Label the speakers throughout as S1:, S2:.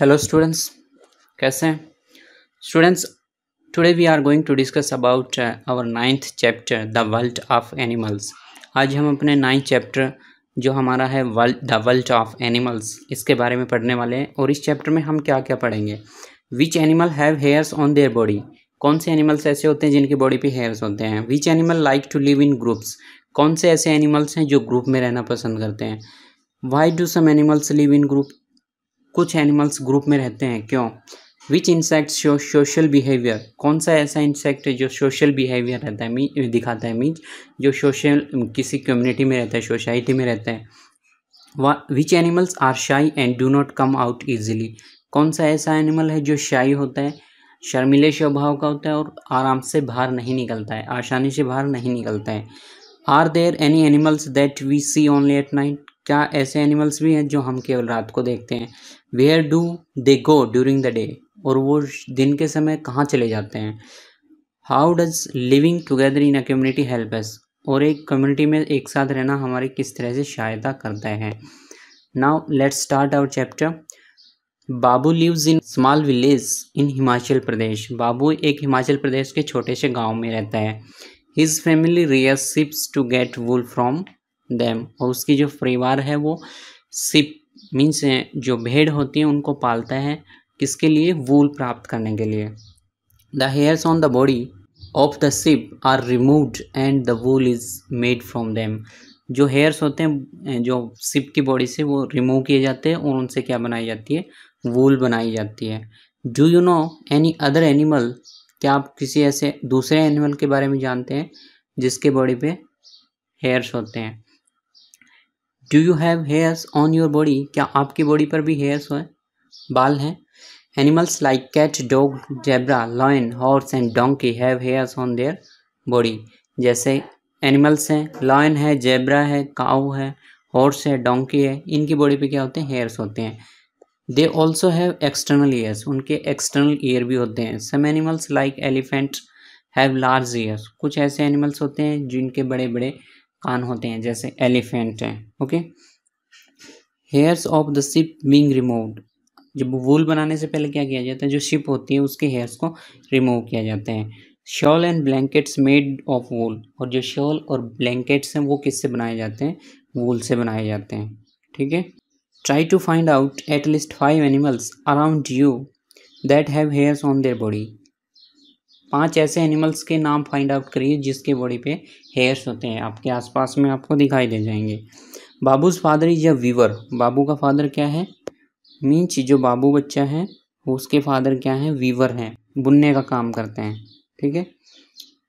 S1: hello students कैसे हैं students today we are going to discuss about our ninth chapter the world of animals आज हम अपने ninth chapter जो हमारा है world the world of animals इसके बारे में पढ़ने वाले हैं और इस चैप्टर में हम क्या क्या पढ़ेंगे which animal have hairs on their body कौन से एनिमल्स ऐसे होते हैं जिनकी बॉडी पे हेयर्स होते हैं which animal like to live in groups कौन से ऐसे एनिमल्स हैं जो ग्रुप में रहना पसंद करते हैं why do some animals live in group कुछ एनिमल्स ग्रुप में रहते हैं क्यों which insect show social behaviour कौन सा ऐसा इंसेक्ट है जो सोशल बिहेवियर रहता है मीन दिखाता है मीन जो सोशल किसी कम्युनिटी में रहता है सोसाइटी में रहता है which animals are shy and do not come out easily कौन सा ऐसा एनिमल है जो शाई होता है शर्मिले स्वभाव का होता है और आराम से बाहर नहीं निकलता है आसानी से बाहर नहीं निकलता है are there any animals that we see only at night क्या ऐसे एनिमल्स भी हैं जो हम केवल रात को देखते हैं where do they go during the day और वो दिन के समय कहाँ चले जाते हैं how does living together in a community help us और एक कम्युनिटी में एक साथ रहना हमारी किस तरह से सहायता करता है now let's start our chapter Babu lives in small village in Himachal Pradesh Babu एक हिमाचल प्रदेश के छोटे से गांव में रहता है his family rear sheeps to get wool from them और उसकी जो परिवार है वो सिप मीन्स जो भेड़ होती हैं उनको पालता है किसके लिए वूल प्राप्त करने के लिए the hairs on the body of the sheep are removed and the wool is made from them जो हेयर्स होते हैं जो सिप की बॉडी से वो रिमूव किए जाते हैं और उनसे क्या बनाई जाती है वूल बनाई जाती है do you know any other animal क्या आप किसी ऐसे दूसरे एनिमल के बारे में जानते हैं जिसके बॉडी पे हेयर्स होते हैं do you have hairs on your body क्या आपकी बॉडी पर भी हेयर्स हैं बाल हैं animals like cat dog zebra lion horse and donkey have hairs on their body जैसे एनिमल्स हैं लॉयन है जेब्रा है काऊ है हॉर्स है डोंकी है इनकी बॉडी पे क्या होते हैं हेयर्स होते हैं they also have external ears उनके एक्सटर्नल ईयर भी होते हैं some animals like elephants have large ears कुछ ऐसे एनिमल्स होते हैं जिनके बड़े बड़े कान होते हैं जैसे एलिफेंट हैं okay hairs of the sheep being remove जब वूल बनाने से पहले क्या किया जाता है जो शिप होती है उसके हेयर्स को रिमूव किया जाता है shawl and blankets made of wool और जो शॉल और ब्लैंकेट्स हैं वो किससे बनाए जाते हैं वूल से बनाए जाते हैं ठीक है try to find out at least five animals around you that have hairs on their body पांच ऐसे एनिमल्स के नाम फाइंड आउट करिए जिसके बॉडी पे हेयर्स होते हैं आपके आसपास में आपको दिखाई दे जाएंगे Babu's father is a weaver Babu का फादर क्या है मीन्स जो बाबू बच्चा है उसके फादर क्या है वीवर हैं बुनने का काम करते हैं ठीक है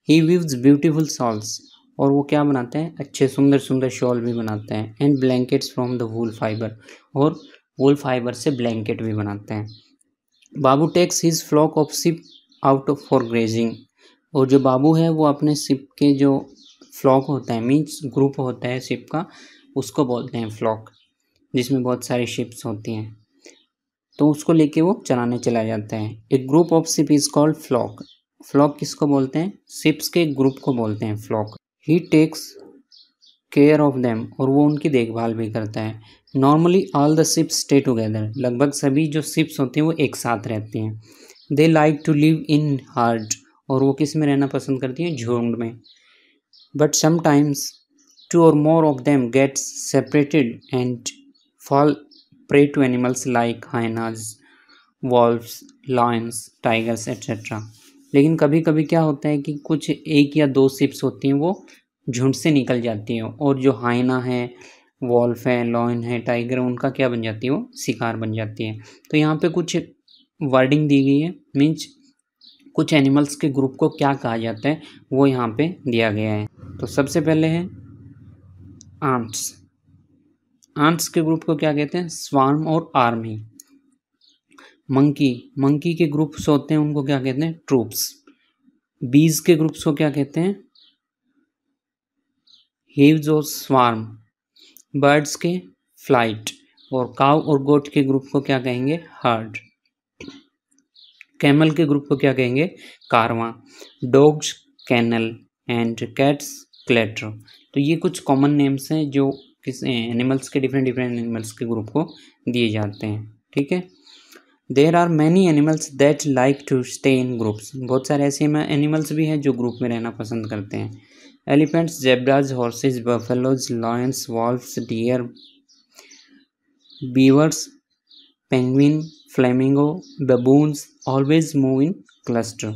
S1: ही वीव्स ब्यूटिफुल सॉल्स और वो क्या बनाते हैं अच्छे सुंदर सुंदर शॉल भी बनाते हैं and blankets from the wool fibre और वूल फाइबर से ब्लैंकेट भी बनाते हैं Babu takes his flock of sheep out of for grazing और जो बाबू है वो अपने सिप के जो फ्लॉक होता है मीन्स ग्रुप होता है सिप का उसको बोलते हैं फ्लॉक जिसमें बहुत सारी शिप्स होती हैं तो उसको लेके वो चलाने चला जाता है एक group of sheep is called flock flock किसको बोलते हैं सिप्स के ग्रुप को बोलते हैं flock he takes care of them और वो उनकी देखभाल भी करता है normally all the sheeps stay together लगभग सभी जो सिप्स होते हैं वो एक साथ रहती हैं they like to live in herd और वो किस में रहना पसंद करती हैं झुंड में but sometimes two or more of them gets separated and fall prey to animals like hyenas wolves lions tigers etcetera लेकिन कभी कभी क्या होता है कि कुछ एक या दो सिप्स होती हैं वो झुंड से निकल जाती हैं और जो हाइना है वॉल्फ है लॉयन है टाइगर है उनका क्या बन जाती है वो शिकार बन जाती है तो यहाँ पे कुछ वर्डिंग दी गई है मीन्स कुछ एनिमल्स के ग्रुप को क्या कहा जाता है वो यहाँ पे दिया गया है तो सबसे पहले है आंट्स आंट्स के ग्रुप को क्या कहते हैं स्वार्म और आर्मी मंकी मंकी के ग्रुप्स होते हैं उनको क्या कहते हैं ट्रूप्स बीज के ग्रुप्स को क्या कहते हैं हीव्स और स्वार्म बर्ड्स के फ्लाइट और काव और गोट के ग्रुप को क्या कहेंगे हर्ड कैमल के ग्रुप को क्या कहेंगे कारवा dogs kennel and cats clowder तो ये कुछ कॉमन नेम्स हैं जो किस एनिमल्स के डिफरेंट डिफरेंट एनिमल्स के ग्रुप को दिए जाते हैं ठीक है there are many animals that like to stay in groups बहुत सारे ऐसे एनिमल्स भी हैं जो ग्रुप में रहना पसंद करते हैं elephants zebras horses buffaloes lions wolves deer beavers penguin flamingo baboons always move in cluster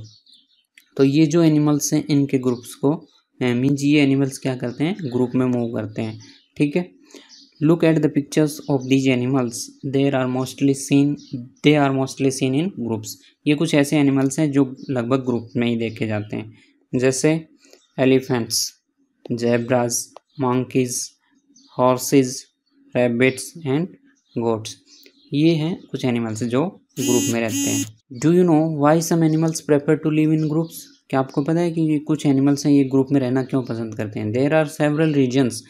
S1: तो ये जो एनिमल्स हैं इनके ग्रुप्स को मीन्स ये एनिमल्स क्या करते हैं ग्रुप में मूव करते हैं ठीक है look at the pictures of these animals there are mostly seen they are mostly seen in groups ये कुछ ऐसे एनिमल्स हैं जो लगभग ग्रुप में ही देखे जाते हैं जैसे elephants zebras monkeys horses rabbits and goats ये हैं कुछ एनिमल्स जो ग्रुप में रहते हैं do you know why some animals prefer to live in groups क्या आपको पता है कि कुछ एनिमल्स हैं ये ग्रुप में रहना क्यों पसंद करते हैं there are several reasons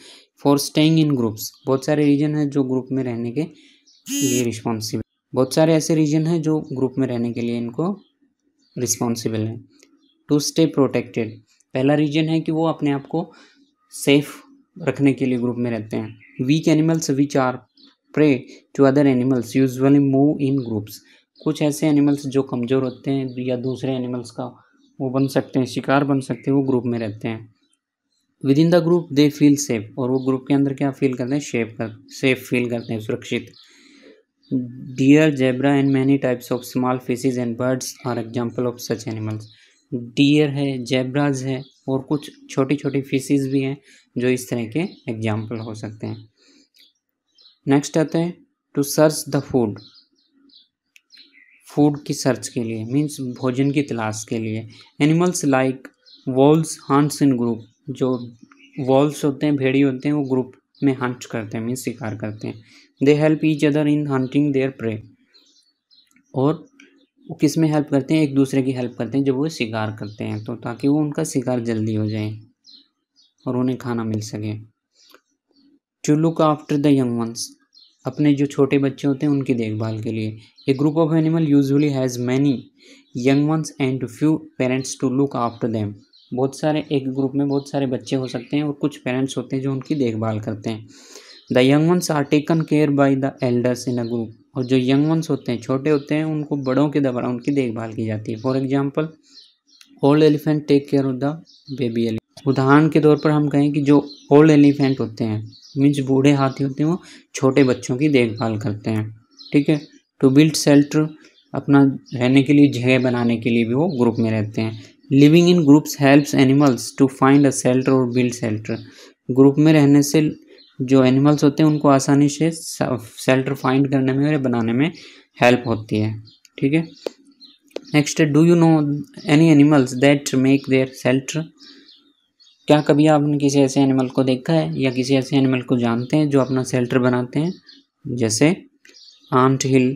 S1: for staying in groups बहुत सारे रीजन हैं जो ग्रुप में रहने के लिए रिस्पॉन्सिबल बहुत सारे ऐसे रीजन हैं जो ग्रुप में रहने के लिए इनको रिस्पॉन्सिबल हैं टू स्टे प्रोटेक्टेड पहला रीजन है कि वो अपने आप को सेफ रखने के लिए ग्रुप में रहते हैं weak animals which are prey to other animals usually move in groups कुछ ऐसे एनिमल्स जो कमज़ोर होते हैं या दूसरे एनिमल्स का वो बन सकते हैं शिकार बन सकते हैं वो ग्रुप में रहते हैं within the group they feel safe और वो ग्रुप के अंदर क्या फील करते हैं शेफ कर सेफ फील करते हैं सुरक्षित deer zebra and many types of small fishes and birds are example of such animals deer है जेब्राज है और कुछ छोटी छोटी फिशेज भी हैं जो इस तरह के एग्जाम्पल हो सकते हैं नेक्स्ट आते हैं to search the food food की सर्च के लिए मीन्स भोजन की तलाश के लिए animals like wolves hunts in group जो वॉल्स होते हैं भेड़ी होते हैं वो ग्रुप में हंट करते हैं मीन्स शिकार करते हैं they help each other in hunting their prey और वो किस में हेल्प करते हैं एक दूसरे की हेल्प करते हैं जब वो शिकार करते हैं तो ताकि वो उनका शिकार जल्दी हो जाए और उन्हें खाना मिल सके to look after the young ones अपने जो छोटे बच्चे होते हैं उनकी देखभाल के लिए a group of animal usually has many young ones and few parents to look after them बहुत सारे एक ग्रुप में बहुत सारे बच्चे हो सकते हैं और कुछ पेरेंट्स होते हैं जो उनकी देखभाल करते हैं the young ones are taken care by the elders in a group और जो यंग वंस होते हैं छोटे होते हैं उनको बड़ों के द्वारा उनकी देखभाल की जाती है for example old elephant take care of the baby elephant उदाहरण के तौर पर हम कहें कि जो ओल्ड एलिफेंट होते हैं मीन्स बूढ़े हाथी होते हैं वो छोटे बच्चों की देखभाल करते हैं ठीक है टू बिल्ड सेल्टर अपना रहने के लिए जगह बनाने के लिए भी वो ग्रुप में रहते हैं living in groups helps animals to find a shelter or build shelter group में रहने से जो एनिमल्स होते हैं उनको आसानी से सेल्टर फाइंड करने में और बनाने में हेल्प होती है ठीक है next do you know any animals that make their shelter क्या कभी आपने किसी ऐसे एनिमल को देखा है या किसी ऐसे एनिमल को जानते हैं जो अपना सेल्टर बनाते हैं जैसे ant hill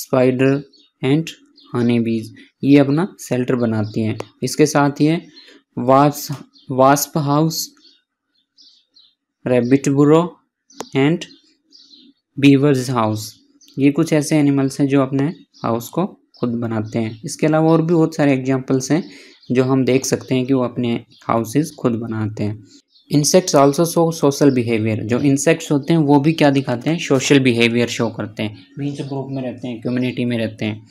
S1: spider and honey bees ये अपना सेल्टर बनाती हैं इसके साथ ये wasp wasp house rabbit burrow and beavers house ये कुछ ऐसे एनिमल्स हैं जो अपने हाउस को खुद बनाते हैं इसके अलावा और भी बहुत सारे एग्जाम्पल्स हैं जो हम देख सकते हैं कि वो अपने हाउसेस खुद बनाते हैं insects also show social behaviour जो इंसेक्ट्स होते हैं वो भी क्या दिखाते हैं सोशल बिहेवियर शो करते हैं मीन्स ग्रुप में रहते हैं कम्युनिटी में रहते हैं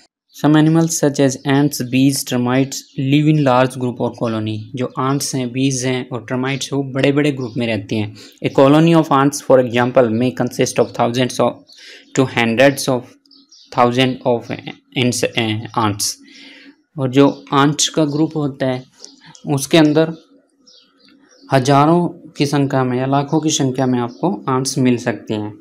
S1: some animals such as ants bees termites live in large group or colony जो आंट्स हैं बीज हैं और टर्माइट्स वो बड़े बड़े ग्रुप में रहती हैं a colony of ants for example may consist of thousands of two hundreds of thousand of ants और जो आंच का ग्रुप होता है उसके अंदर हजारों की संख्या में या लाखों की संख्या में आपको आंट्स मिल सकती हैं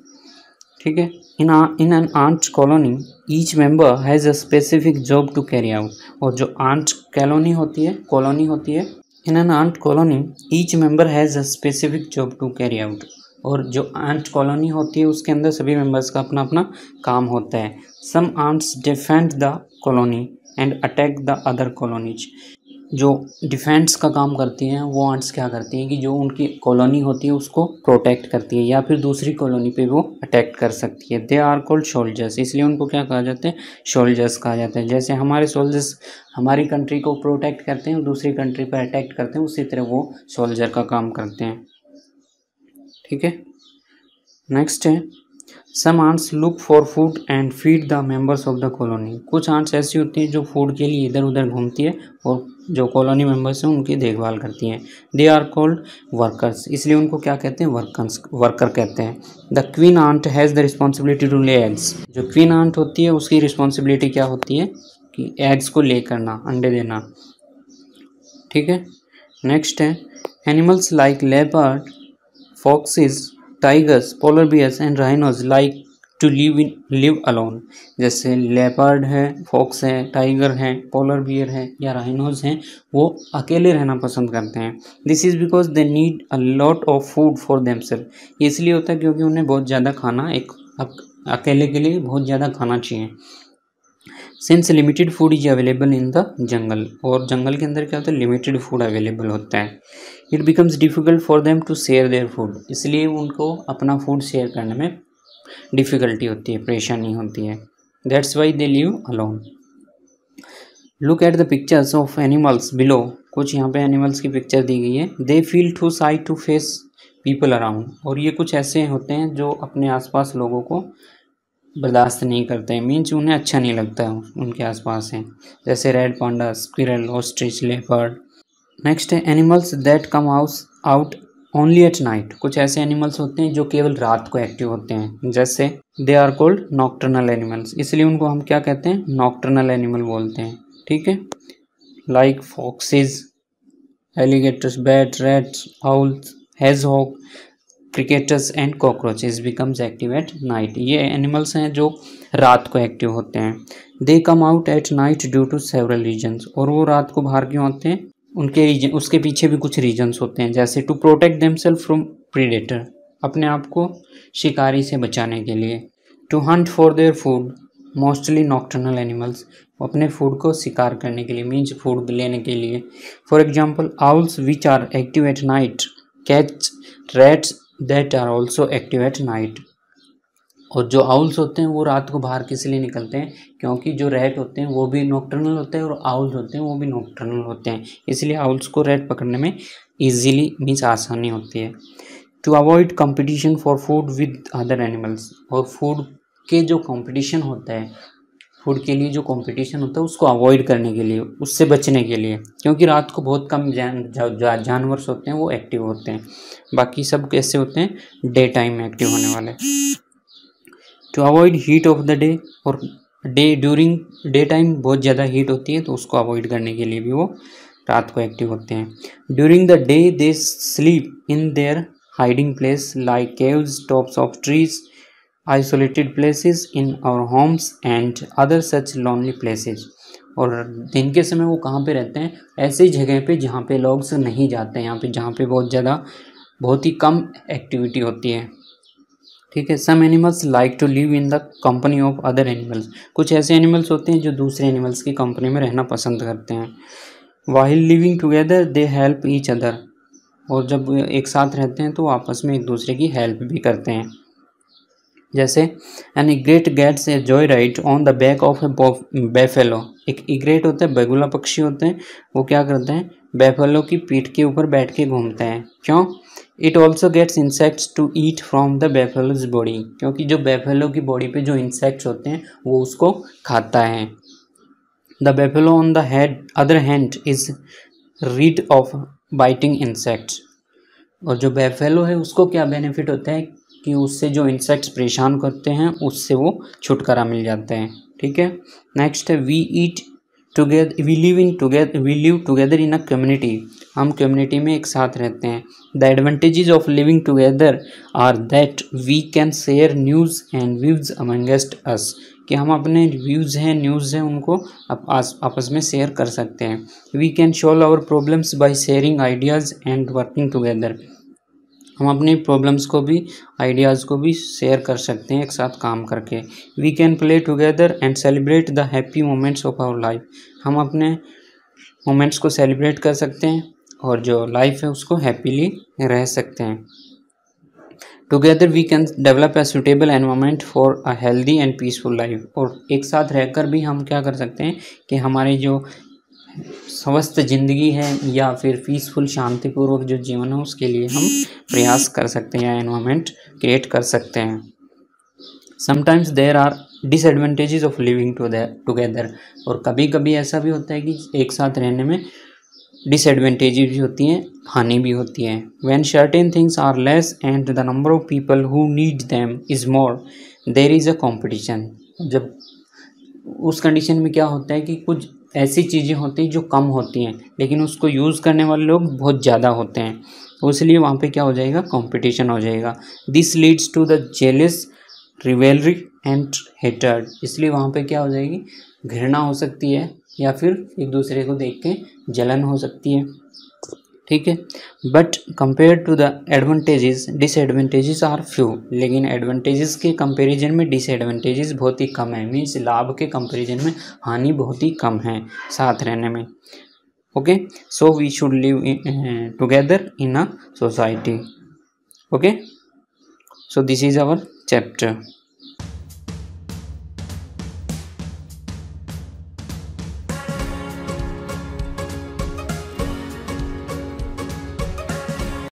S1: ठीक है in in an ants colony each member has a specific job to carry out और जो आंट्स कॉलोनी होती है कॉलोनी होती है in an ant colony each member has a specific job to carry out और जो आंट कॉलोनी होती है उसके अंदर सभी मेंबर्स का अपना अपना काम होता है some ants defend the colony and attack the other colonies जो डिफेंस का काम करती हैं वो आंट्स क्या करती हैं कि जो उनकी कॉलोनी होती है उसको प्रोटेक्ट करती है या फिर दूसरी कॉलोनी पे वो अटैक कर सकती है दे आर कॉल्ड शोल्जर्स इसलिए उनको क्या कहा जाता है शोल्जर्स कहा जाता है जैसे हमारे सोल्जर्स हमारी कंट्री को प्रोटेक्ट करते हैं और दूसरी कंट्री पर अटैक करते हैं उसी तरह वो सोल्जर का काम करते हैं ठीक है नेक्स्ट है some ants look for food and feed the members of the colony कुछ आंट्स ऐसी होती हैं जो फूड के लिए इधर उधर घूमती है और जो कॉलोनी मेंबर्स हैं उनकी देखभाल करती हैं दे आर कॉल्ड वर्कर्स इसलिए उनको क्या कहते हैं वर्कर्स वर्कर कहते हैं the queen ant has the responsibility to lay eggs जो क्वीन आंट होती है उसकी रिस्पॉन्सिबिलिटी क्या होती है कि एग्स को ले करना अंडे देना ठीक है नेक्स्ट है animals like leopard foxes, tigers, polar bears and rhinos like to live in live alone जैसे लेपर्ड है फॉक्स है टाइगर है polar बियर है या rhinos हैं वो अकेले रहना पसंद करते हैं this is because they need a lot of food for themselves ये इसलिए होता है क्योंकि उन्हें बहुत ज़्यादा खाना एक अकेले के लिए बहुत ज़्यादा खाना चाहिए since limited food is available in the jungle और जंगल के अंदर क्या होता है लिमिटेड फूड अवेलेबल होता है it becomes difficult for them to share their food इसलिए उनको अपना फूड शेयर करने में डिफ़िकल्टी होती है परेशानी होती है that's why they live alone look at the pictures of animals below कुछ यहाँ पे एनिमल्स की पिक्चर दी गई है they feel to side to face people around और ये कुछ ऐसे होते हैं जो अपने आसपास लोगों को बर्दाश्त नहीं करते हैं मीन्स उन्हें अच्छा नहीं लगता है उनके आसपास हैं जैसे red panda squirrel ostrich leopard next है animals that come out out only at night कुछ ऐसे एनिमल्स होते हैं जो केवल रात को एक्टिव होते हैं जैसे they are called nocturnal animals इसलिए उनको हम क्या कहते हैं नॉक्टर्नल एनिमल बोलते हैं ठीक है like foxes alligators bat rats owls hedgehog cricketers and cockroaches becomes active at night ये एनिमल्स हैं जो रात को एक्टिव होते हैं they come out at night due to several reasons और वो रात को बाहर क्यों आते हैं उनके रीजन उसके पीछे भी कुछ रीजन्स होते हैं जैसे to protect them self from predator अपने आप को शिकारी से बचाने के लिए to hunt for their food mostly nocturnal animals अपने फूड को शिकार करने के लिए मीन्स फूड लेने के लिए for example owls which are active at night catch rats that are also active at night और जो आउल्स होते हैं वो रात को बाहर किस लिए निकलते हैं क्योंकि जो रेट होते हैं वो भी नॉक्टर्नल होते हैं और आउल्स होते हैं वो भी नॉक्टर्नल होते हैं इसलिए आउल्स को रेट पकड़ने में ईजीली मीन्स आसानी होती है to avoid competition for food with other animals और फूड के जो कॉम्पिटिशन होता है फूड के लिए जो कंपटीशन होता है उसको अवॉइड करने के लिए उससे बचने के लिए क्योंकि रात को बहुत कम जान जा, जा, जानवर होते हैं वो एक्टिव होते हैं बाकी सब कैसे होते हैं डे टाइम में एक्टिव होने वाले to avoid heat of the day or day during day time बहुत ज़्यादा हीट होती है तो उसको अवॉइड करने के लिए भी वो रात को एक्टिव होते हैं during the day they sleep in their hiding place like caves tops of trees isolated places in our homes and other such lonely places और दिन के समय वो कहाँ पे रहते हैं ऐसे जगह पे जहाँ पे लोग नहीं जाते हैं यहाँ पे जहाँ पे बहुत ज़्यादा बहुत ही कम एक्टिविटी होती है ठीक है some animals like to live in the company of other animals कुछ ऐसे एनिमल्स होते हैं जो दूसरे एनिमल्स की कंपनी में रहना पसंद करते हैं while living together they help each other और जब एक साथ रहते हैं तो आपस में एक दूसरे की हेल्प भी करते हैं जैसे an egret gets a joy ride on the back of a buffalo एक इग्रेट होता है बेगुला पक्षी होते हैं वो क्या करते हैं बेफलों की पीठ के ऊपर बैठ के घूमते हैं क्यों it also gets insects to eat from the buffalo's body क्योंकि जो बैफलो की बॉडी पे जो इंसेक्ट्स होते हैं वो उसको खाता है the buffalo on the head other hand is rid of biting insects और जो बेफेलो है उसको क्या बेनिफिट होता है कि उससे जो इंसेक्ट्स परेशान करते हैं उससे वो छुटकारा मिल जाते हैं ठीक है नेक्स्ट है we eat together we live in together we live together in a community हम कम्युनिटी में एक साथ रहते हैं the advantages of living together are that we can share news and views amongst us कि हम अपने व्यूज़ हैं न्यूज़ हैं उनको आपस में शेयर कर सकते हैं we can solve our problems by sharing ideas and working together हम अपनी प्रॉब्लम्स को भी आइडियाज़ को भी शेयर कर सकते हैं एक साथ काम करके we can play together and celebrate the happy moments of our life हम अपने मोमेंट्स को सेलिब्रेट कर सकते हैं और जो लाइफ है उसको हैप्पीली रह सकते हैं together we can develop a suitable environment for a healthy and peaceful life और एक साथ रहकर भी हम क्या कर सकते हैं कि हमारे जो स्वस्थ जिंदगी है या फिर पीसफुल शांतिपूर्वक जो जीवन है उसके लिए हम प्रयास कर सकते हैं एनवायरनमेंट क्रिएट कर सकते हैं sometimes there are disadvantages of living together और कभी कभी ऐसा भी होता है कि एक साथ रहने में डिसएडवेंटेज भी होती हैं हानि भी होती है when certain things are less and the number of people who need them is more there is a competition जब उस कंडीशन में क्या होता है कि कुछ ऐसी चीज़ें होती हैं जो कम होती हैं लेकिन उसको यूज़ करने वाले लोग बहुत ज़्यादा होते हैं तो इसलिए वहाँ पे क्या हो जाएगा कंपटीशन हो जाएगा this leads to the jealous rivalry and hatred इसलिए वहाँ पे क्या हो जाएगी घृणा हो सकती है या फिर एक दूसरे को देख के जलन हो सकती है ठीक है but compare to the advantages disadvantages are few लेकिन एडवांटेजेस के कंपैरिजन में डिसएडवांटेजेस बहुत ही कम है मीन्स लाभ के कंपैरिजन में हानि बहुत ही कम है साथ रहने में okay so we should live together in a society okay so this is our chapter